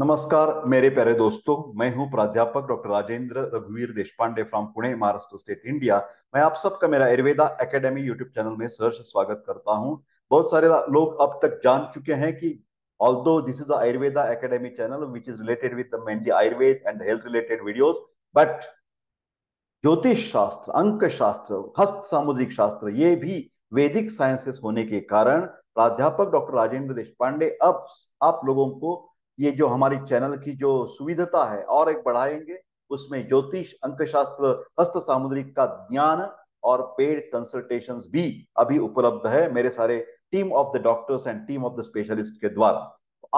नमस्कार मेरे प्यारे दोस्तों मैं हूं प्राध्यापक डॉक्टर राजेंद्र रघुवीर Deshpande from Pune Maharashtra state India मैं आप सबका मेरा आयुर्वेदा एकेडमी यूट्यूब चैनल में सहर्ष स्वागत करता हूं बहुत सारे लोग अब तक जान चुके हैं कि दो this is Ayurveda academy channel which is related with mainly Ayurveda and health related videos but ज्योतिष शास्त्र अंक शास्त्र हस्त सामुद्रिक शास्त्र ये भी वैदिक साइंसेस होने के कारण प्राध्यापक डॉक्टर राजेंद्र देशपांडे अब आप लोगों को ये जो हमारी चैनल की जो सुविधता है और एक बढ़ाएंगे उसमें ज्योतिष अंकशास्त्र हस्त सामुद्रिक का ज्ञान और पेड कंसल्टेशन भी अभी उपलब्ध है मेरे सारे team of the doctors and team of the specialist के द्वारा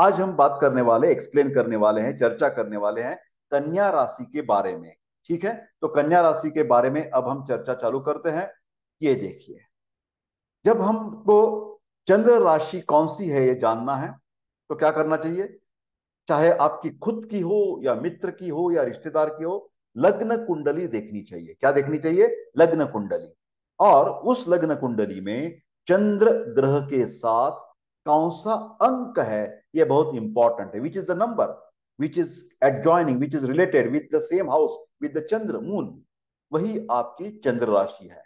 आज हम बात करने वाले एक्सप्लेन करने वाले हैं चर्चा करने वाले हैं कन्या राशि के बारे में ठीक है तो कन्या राशि के बारे में अब हम चर्चा चालू करते हैं ये देखिए जब हमको चंद्र राशि कौन सी है ये जानना है तो क्या करना चाहिए चाहे आपकी खुद की हो या मित्र की हो या रिश्तेदार की हो लग्न कुंडली देखनी चाहिए क्या देखनी चाहिए लग्न कुंडली और उस लग्न कुंडली में चंद्र ग्रह के साथ कौन सा अंक है यह बहुत इंपॉर्टेंट है which is the number which is adjoining which is related with the same house with the Chandra moon वही आपकी चंद्र राशि है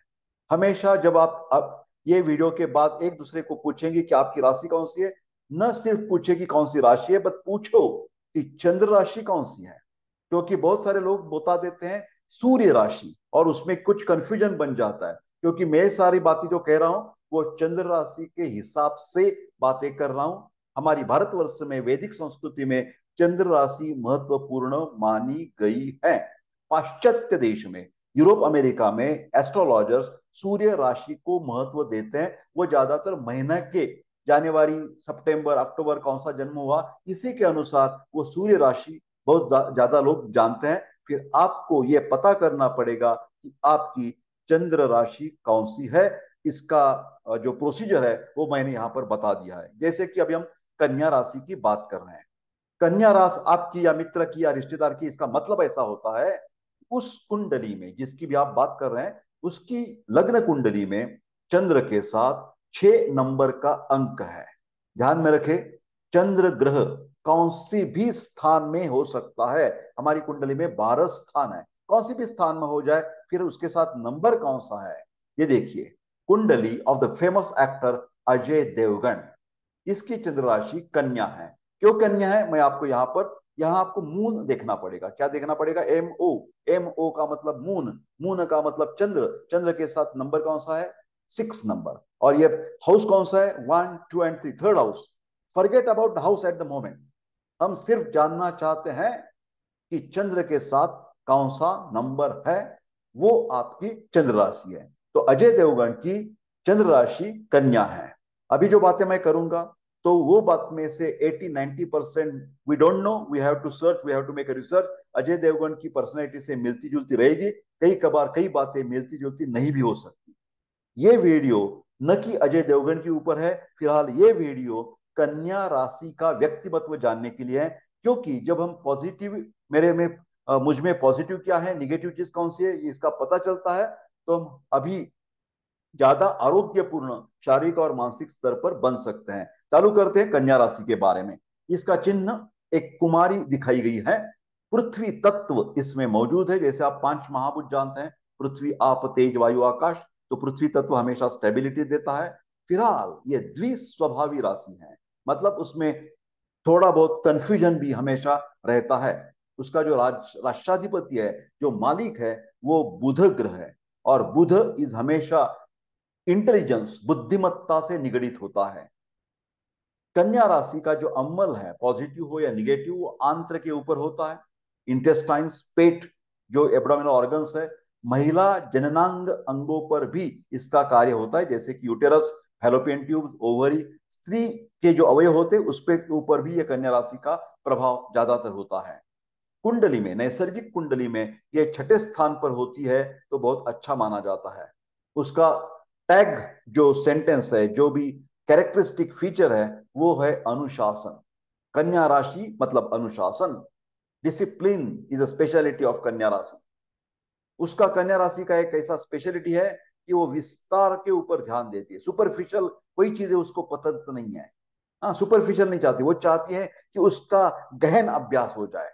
हमेशा जब आप अब ये वीडियो के बाद एक दूसरे को पूछेंगे कि आपकी राशि कौन सी है न सिर्फ पूछे कि कौन सी राशि है बट पूछो कि चंद्र राशि कौन सी है क्योंकि बहुत सारे लोग बता देते हैं सूर्य राशि और उसमें कुछ कंफ्यूजन बन जाता है क्योंकि मैं सारी बातें जो कह रहा हूं वो चंद्र राशि के हिसाब से बातें कर रहा हूं हमारी भारतवर्ष में वैदिक संस्कृति में चंद्र राशि महत्वपूर्ण मानी गई है पाश्चात्य देश में यूरोप अमेरिका में एस्ट्रोलॉजर्स सूर्य राशि को महत्व देते हैं वो ज्यादातर महीना के जानेवारी सितंबर अक्टूबर कौन सा जन्म हुआ इसी के अनुसार वो सूर्य राशि बहुत ज्यादा लोग जानते हैं फिर आपको ये पता करना पड़ेगा कि आपकी चंद्र राशि कौन सी है इसका जो प्रोसीजर है वो मैंने यहाँ पर बता दिया है जैसे कि अभी हम कन्या राशि की बात कर रहे हैं कन्या राशि आपकी या मित्र की या रिश्तेदार की इसका मतलब ऐसा होता है उस कुंडली में जिसकी भी आप बात कर रहे हैं उसकी लग्न कुंडली में चंद्र के साथ छह नंबर का अंक है ध्यान में रखें चंद्र ग्रह कौन सी भी स्थान में हो सकता है हमारी कुंडली में बारह स्थान है कौन सी भी स्थान में हो जाए फिर उसके साथ नंबर कौन सा है ये देखिए कुंडली of the famous actor Ajay Devgan इसकी चंद्र राशि कन्या है क्यों कन्या है मैं आपको यहाँ पर यहाँ आपको मून देखना पड़ेगा क्या देखना पड़ेगा एम ओ एम ओ का मतलब मून मून का मतलब चंद्र चंद्र के साथ नंबर कौन सा है सिक्स नंबर और ये हाउस कौन सा है one two and three third house forget about house at the moment हम सिर्फ जानना चाहते हैं कि चंद्र के साथ कौन सा नंबर है वो आपकी चंद्र राशि है तो अजय देवगन की चंद्र राशि कन्या है अभी जो बातें मैं करूंगा तो वो बात में से 80 90 percent we don't know we have to search we have to make research Ajay Devgan की पर्सनैलिटी से मिलती जुलती रहेगी कई कबार कई बातें मिलती जुलती नहीं भी हो सकती ये वीडियो न कि अजय देवगन के ऊपर है फिलहाल ये वीडियो कन्या राशि का व्यक्तिमत्व जानने के लिए है क्योंकि जब हम पॉजिटिव मेरे में मुझ में पॉजिटिव क्या है निगेटिव चीज कौन सी है इसका पता चलता है तो हम अभी ज्यादा आरोग्यपूर्ण शारीरिक और मानसिक स्तर पर बन सकते हैं चालू करते हैं कन्या राशि के बारे में इसका चिन्ह एक कुमारी दिखाई गई है पृथ्वी तत्व इसमें मौजूद है जैसे आप पांच महाभूत जानते हैं पृथ्वी आप तेज वायु आकाश तो पृथ्वी तत्व हमेशा स्टेबिलिटी देता है फिलहाल ये द्विस्वभावी राशि है मतलब उसमें थोड़ा बहुत कंफ्यूजन भी हमेशा रहता है उसका जो राज राष्ट्राधिपति है जो मालिक है वो बुध ग्रह है और बुध इज हमेशा इंटेलिजेंस बुद्धिमत्ता से निगड़ित होता है कन्या राशि का जो अमल है पॉजिटिव हो या निगेटिव वो आंत्र के ऊपर होता है इंटेस्टाइन्स पेट जो एब्डोमिनल ऑर्गन्स है महिला जननांग अंगों पर भी इसका कार्य होता है जैसे कि यूटेरस फेलोपियन ट्यूब्स ओवरी स्त्री के जो अवयव होते हैं उस पर ऊपर भी यह कन्या राशि का प्रभाव ज्यादातर होता है कुंडली में नैसर्गिक कुंडली में यह छठे स्थान पर होती है तो बहुत अच्छा माना जाता है उसका टैग जो सेंटेंस है जो भी कैरेक्टरिस्टिक फीचर है वो है अनुशासन कन्या राशि मतलब अनुशासन discipline is a speciality of Kanya rashi उसका कन्या राशि का एक ऐसा स्पेशलिटी है कि वो विस्तार के ऊपर ध्यान देती है सुपरफिशियल कोई चीजें उसको पसंद तो नहीं है हाँ सुपरफिशियल नहीं चाहती वो चाहती है कि उसका गहन अभ्यास हो जाए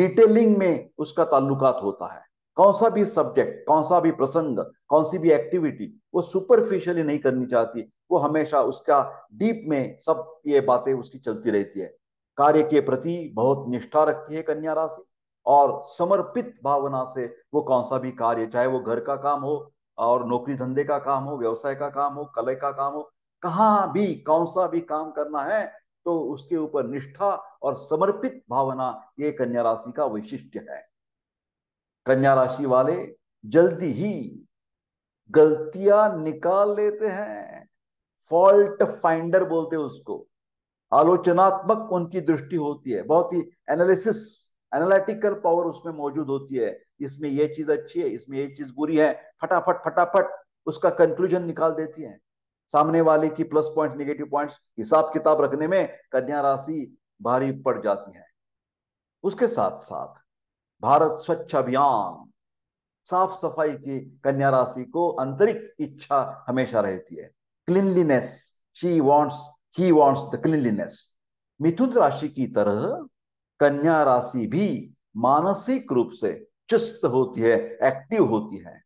डिटेलिंग में उसका ताल्लुकात होता है कौन सा भी सब्जेक्ट कौन सा भी प्रसंग कौन सी भी एक्टिविटी वो सुपरफिशियली नहीं करनी चाहती वो हमेशा उसका डीप में सब ये बातें उसकी चलती रहती है कार्य के प्रति बहुत निष्ठा रखती है कन्या राशि और समर्पित भावना से वो कौन सा भी कार्य चाहे वो घर का काम हो और नौकरी धंधे का काम हो व्यवसाय का काम हो कले का काम हो कहा भी कौन सा भी काम करना है तो उसके ऊपर निष्ठा और समर्पित भावना ये कन्या राशि का वैशिष्ट है कन्या राशि वाले जल्दी ही गलतियां निकाल लेते हैं फॉल्ट फाइंडर बोलते हैं उसको आलोचनात्मक उनकी दृष्टि होती है बहुत ही एनालिसिस एनालिटिकल पावर उसमें मौजूद होती है इसमें यह चीज अच्छी है इसमें ये चीज बुरी है फटाफट फटाफट उसका कंक्लूजन निकाल देती है सामने वाले की प्लस पॉइंट निगेटिव पॉइंट हिसाब किताब रखने में कन्या राशि भारी पड़ जाती है उसके साथ साथ भारत स्वच्छ अभियान साफ सफाई की कन्या राशि को आंतरिक इच्छा हमेशा रहती है cleanliness she wants he wants the cleanliness मिथुन राशि की तरह कन्या राशि भी मानसिक रूप से चुस्त होती है एक्टिव होती है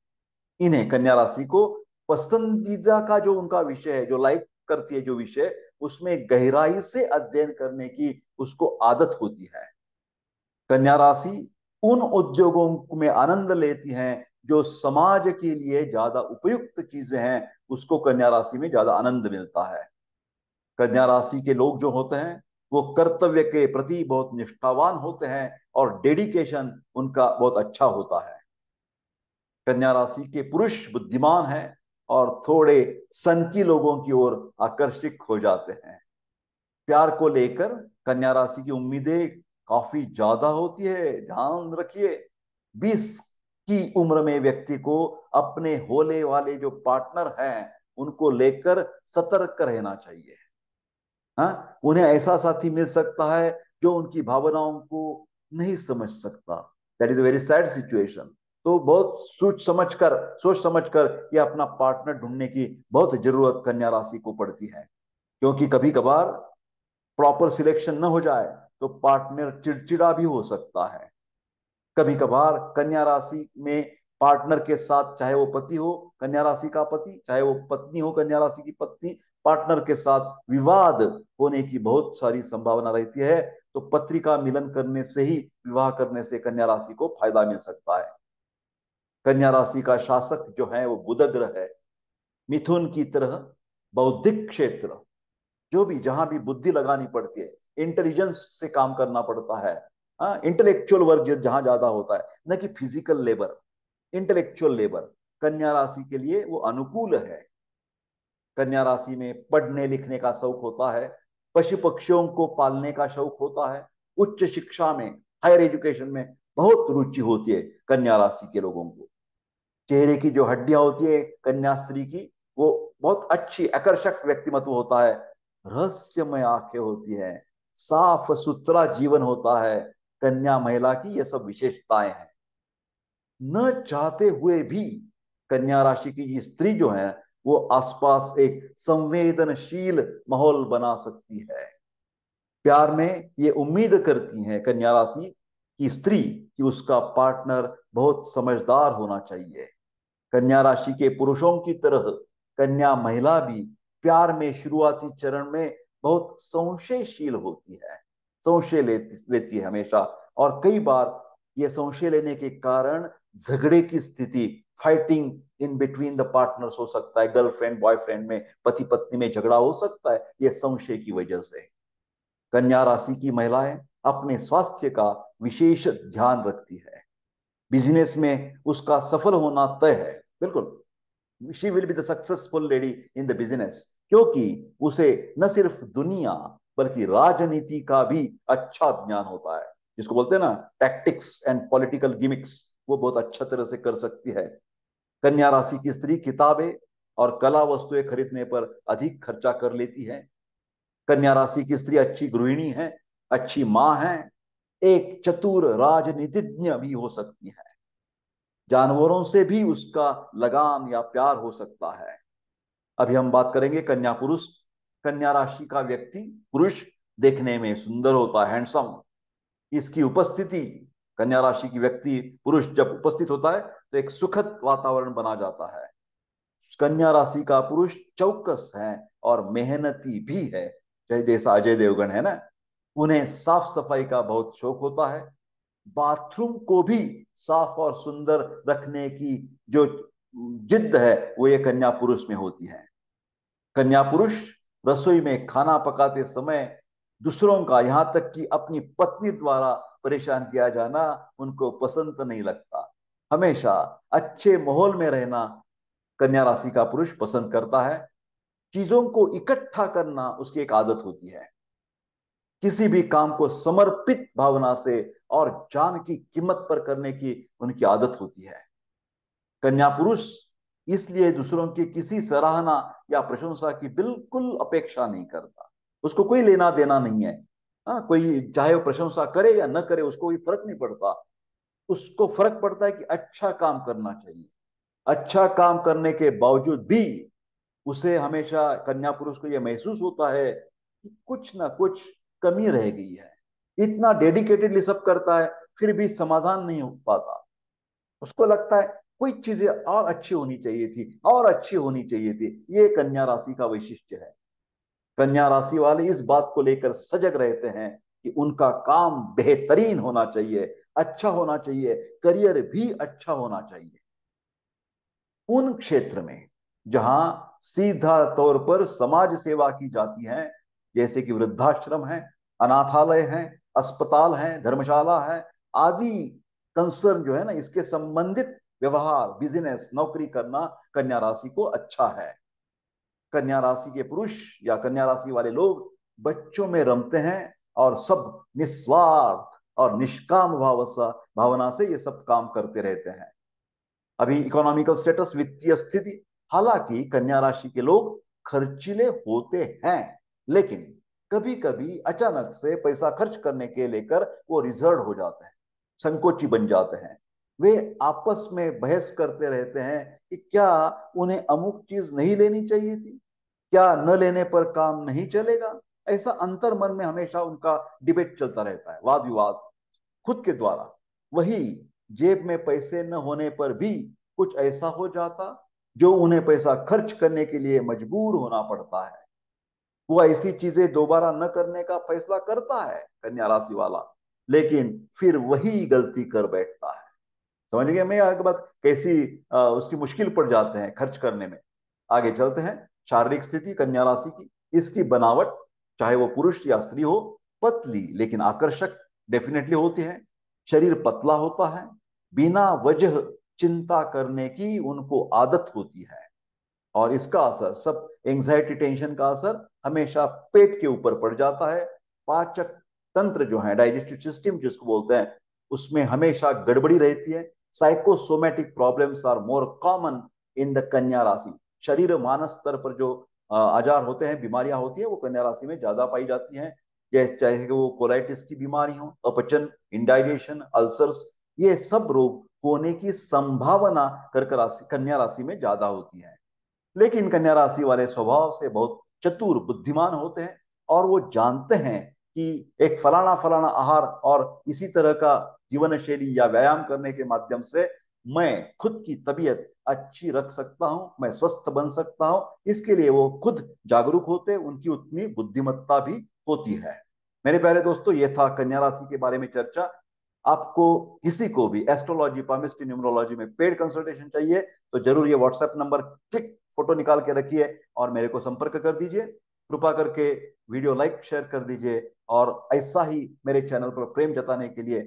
इन्हें कन्या राशि को पसंदीदा का जो उनका विषय है जो लाइक करती है जो विषय उसमें गहराई से अध्ययन करने की उसको आदत होती है कन्या राशि उन उद्योगों में आनंद लेती हैं जो समाज के लिए ज्यादा उपयुक्त चीजें हैं उसको कन्या राशि में ज्यादा आनंद मिलता है कन्या राशि के लोग जो होते हैं वो कर्तव्य के प्रति बहुत निष्ठावान होते हैं और डेडिकेशन उनका बहुत अच्छा होता है कन्या राशि के पुरुष बुद्धिमान हैं और थोड़े सनकी लोगों की ओर आकर्षित हो जाते हैं प्यार को लेकर कन्या राशि की उम्मीदें काफी ज्यादा होती है ध्यान रखिए बीस की उम्र में व्यक्ति को अपने होले वाले जो पार्टनर हैं उनको लेकर सतर्क रहना चाहिए हाँ उन्हें ऐसा साथी मिल सकता है जो उनकी भावनाओं को नहीं समझ सकता that is a very sad situation तो बहुत सोच समझ कर सोच समझ कर ये अपना पार्टनर ढूंढने की बहुत जरूरत कन्या राशि को पड़ती है क्योंकि कभी कभार प्रॉपर सिलेक्शन न हो जाए तो पार्टनर चिड़चिड़ा भी हो सकता है कभी कभार कन्या राशि में पार्टनर के साथ चाहे वो पति हो कन्या राशि का पति चाहे वो पत्नी हो कन्या राशि की पत्नी पार्टनर के साथ विवाद होने की बहुत सारी संभावना रहती है तो पत्रिका मिलन करने से ही विवाह करने से कन्या राशि को फायदा मिल सकता है कन्या राशि का शासक जो है वो बुध ग्रह है मिथुन की तरह बौद्धिक क्षेत्र जो भी जहां भी बुद्धि लगानी पड़ती है इंटेलिजेंस से काम करना पड़ता है इंटेलेक्चुअल वर्क जहां ज्यादा होता है न कि फिजिकल लेबर इंटेलेक्चुअल लेबर कन्या राशि के लिए वो अनुकूल है कन्या राशि में पढ़ने लिखने का शौक होता है पशु पक्षियों को पालने का शौक होता है उच्च शिक्षा में हायर एजुकेशन में बहुत रुचि होती है कन्या राशि के लोगों को चेहरे की जो हड्डियां होती है कन्या स्त्री की वो बहुत अच्छी आकर्षक व्यक्तिमत्व होता है रहस्यमय आंखें होती है साफ सुथरा जीवन होता है कन्या महिला की ये सब विशेषताएं हैं न चाहते हुए भी कन्या राशि की स्त्री जो है वो आसपास एक संवेदनशील माहौल बना सकती है प्यार में ये उम्मीद करती है कन्या राशि की स्त्री कि उसका पार्टनर बहुत समझदार होना चाहिए कन्या राशि के पुरुषों की तरह कन्या महिला भी प्यार में शुरुआती चरण में बहुत संशयशील होती है संशय लेती लेती है हमेशा और कई बार ये संशय लेने के कारण झगड़े की स्थिति fighting in between the partners हो सकता है गर्लफ्रेंड बॉयफ्रेंड में पति पत्नी में झगड़ा हो सकता है यह संशय की वजह से कन्या राशि की महिलाएं अपने स्वास्थ्य का विशेष ध्यान रखती है बिजनेस में उसका सफल होना तय है बिल्कुल she will be the successful lady in the business क्योंकि उसे न सिर्फ दुनिया बल्कि राजनीति का भी अच्छा ज्ञान होता है जिसको बोलते हैं ना टैक्टिक्स एंड पॉलिटिकल गिमिक्स वो बहुत अच्छा तरह से कर सकती है कन्या राशि की स्त्री किताबें और कला वस्तुएं खरीदने पर अधिक खर्चा कर लेती है कन्या राशि की स्त्री अच्छी गृहिणी है अच्छी माँ है एक चतुर राजनीतिज्ञ भी हो सकती है जानवरों से भी उसका लगाम या प्यार हो सकता है अभी हम बात करेंगे कन्या पुरुष कन्या राशि का व्यक्ति पुरुष देखने में सुंदर होता है हैंडसम इसकी उपस्थिति कन्या राशि की व्यक्ति पुरुष जब उपस्थित होता है तो एक सुखद वातावरण बना जाता है कन्या राशि का पुरुष चौकस है और मेहनती भी है जैसा अजय देवगण है ना उन्हें साफ सफाई का बहुत शौक होता है बाथरूम को भी साफ और सुंदर रखने की जो जिद्द है वो ये कन्या पुरुष में होती है कन्या पुरुष रसोई में खाना पकाते समय दूसरों का यहां तक कि अपनी पत्नी द्वारा परेशान किया जाना उनको पसंद नहीं लगता हमेशा अच्छे माहौल में रहना कन्या राशि का पुरुष पसंद करता है चीजों को इकट्ठा करना उसकी एक आदत होती है किसी भी काम को समर्पित भावना से और जान की कीमत पर करने की उनकी आदत होती है कन्या पुरुष इसलिए दूसरों की किसी सराहना या प्रशंसा की बिल्कुल अपेक्षा नहीं करता उसको कोई लेना देना नहीं है हाँ कोई चाहे वो प्रशंसा करे या न करे उसको कोई फर्क नहीं पड़ता उसको फर्क पड़ता है कि अच्छा काम करना चाहिए अच्छा काम करने के बावजूद भी उसे हमेशा कन्या पुरुष को यह महसूस होता है कि कुछ ना कुछ कमी रह गई है इतना डेडिकेटेडली सब करता है फिर भी समाधान नहीं हो पाता उसको लगता है कोई चीजें और अच्छी होनी चाहिए थी और अच्छी होनी चाहिए थी ये कन्या राशि का वैशिष्ट्य है कन्या राशि वाले इस बात को लेकर सजग रहते हैं कि उनका काम बेहतरीन होना चाहिए अच्छा होना चाहिए करियर भी अच्छा होना चाहिए उन क्षेत्र में जहां सीधा तौर पर समाज सेवा की जाती है जैसे कि वृद्धाश्रम है अनाथालय है अस्पताल है धर्मशाला है आदि कंसर्न जो है ना इसके संबंधित व्यवहार बिजनेस नौकरी करना कन्या राशि को अच्छा है कन्या राशि के पुरुष या कन्या राशि वाले लोग बच्चों में रमते हैं और सब निस्वार्थ और निष्काम भाव भावना से ये सब काम करते रहते हैं अभी इकोनॉमिकल स्टेटस वित्तीय स्थिति हालांकि कन्या राशि के लोग खर्चीले होते हैं लेकिन कभी कभी अचानक से पैसा खर्च करने के लेकर वो रिजर्व हो जाते हैं संकोची बन जाते हैं वे आपस में बहस करते रहते हैं कि क्या उन्हें अमुक चीज नहीं लेनी चाहिए थी क्या न लेने पर काम नहीं चलेगा ऐसा अंतर मन में हमेशा उनका डिबेट चलता रहता है वाद विवाद खुद के द्वारा वही जेब में पैसे न होने पर भी कुछ ऐसा हो जाता जो उन्हें पैसा खर्च करने के लिए मजबूर होना पड़ता है वो ऐसी चीजें दोबारा न करने का फैसला करता है कन्या राशि वाला लेकिन फिर वही गलती कर बैठता है समझ गए मैं आगे बात कैसी आ, उसकी मुश्किल पड़ जाते हैं खर्च करने में आगे चलते हैं शारीरिक स्थिति कन्या राशि की इसकी बनावट चाहे वो पुरुष या स्त्री हो पतली लेकिन आकर्षक डेफिनेटली होती है शरीर पतला होता है बिना वजह चिंता करने की उनको आदत होती है और इसका असर सब एंजाइटी टेंशन का असर हमेशा पेट के ऊपर पड़ जाता है पाचक तंत्र जो है डाइजेस्टिव सिस्टम जिसको बोलते हैं उसमें हमेशा गड़बड़ी रहती है psychosomatic problems are more common in the Kanya rashi शरीर मानस स्तर पर जो आजार होते हैं बीमारियां होती है वो कन्या राशि में ज्यादा पाई जाती हैं चाहे वो कोलाइटिस की बीमारी हो अपचन इंडाइजेशन अल्सर्स ये सब रोग होने की संभावना कर्क राशि कन्या राशि में ज्यादा होती है लेकिन कन्या राशि वाले स्वभाव से बहुत चतुर बुद्धिमान होते हैं और वो जानते हैं कि एक फलाना फलाना आहार और इसी तरह का जीवन शैली या व्यायाम करने के माध्यम से मैं खुद की तबीयत अच्छी रख सकता हूं मैं स्वस्थ बन सकता हूं इसके लिए वो खुद जागरूक होते उनकी उतनी बुद्धिमत्ता भी होती है मेरे प्यारे दोस्तों ये था कन्या राशि के बारे में चर्चा आपको किसी को भी एस्ट्रोलॉजी पामिस्ट्री न्यूमरोलॉजी में पेड कंसल्टेशन चाहिए तो जरूर ये व्हाट्सएप नंबर क्लिक फोटो निकाल के रखिए और मेरे को संपर्क कर दीजिए कृपा करके वीडियो लाइक शेयर कर दीजिए और ऐसा ही मेरे चैनल पर प्रेम जताने के लिए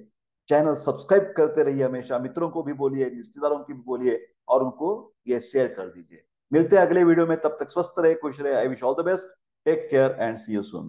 चैनल सब्सक्राइब करते रहिए हमेशा मित्रों को भी बोलिए रिश्तेदारों की भी बोलिए और उनको ये शेयर कर दीजिए मिलते हैं अगले वीडियो में तब तक स्वस्थ रहे खुश रहे I wish all the best take care and see you soon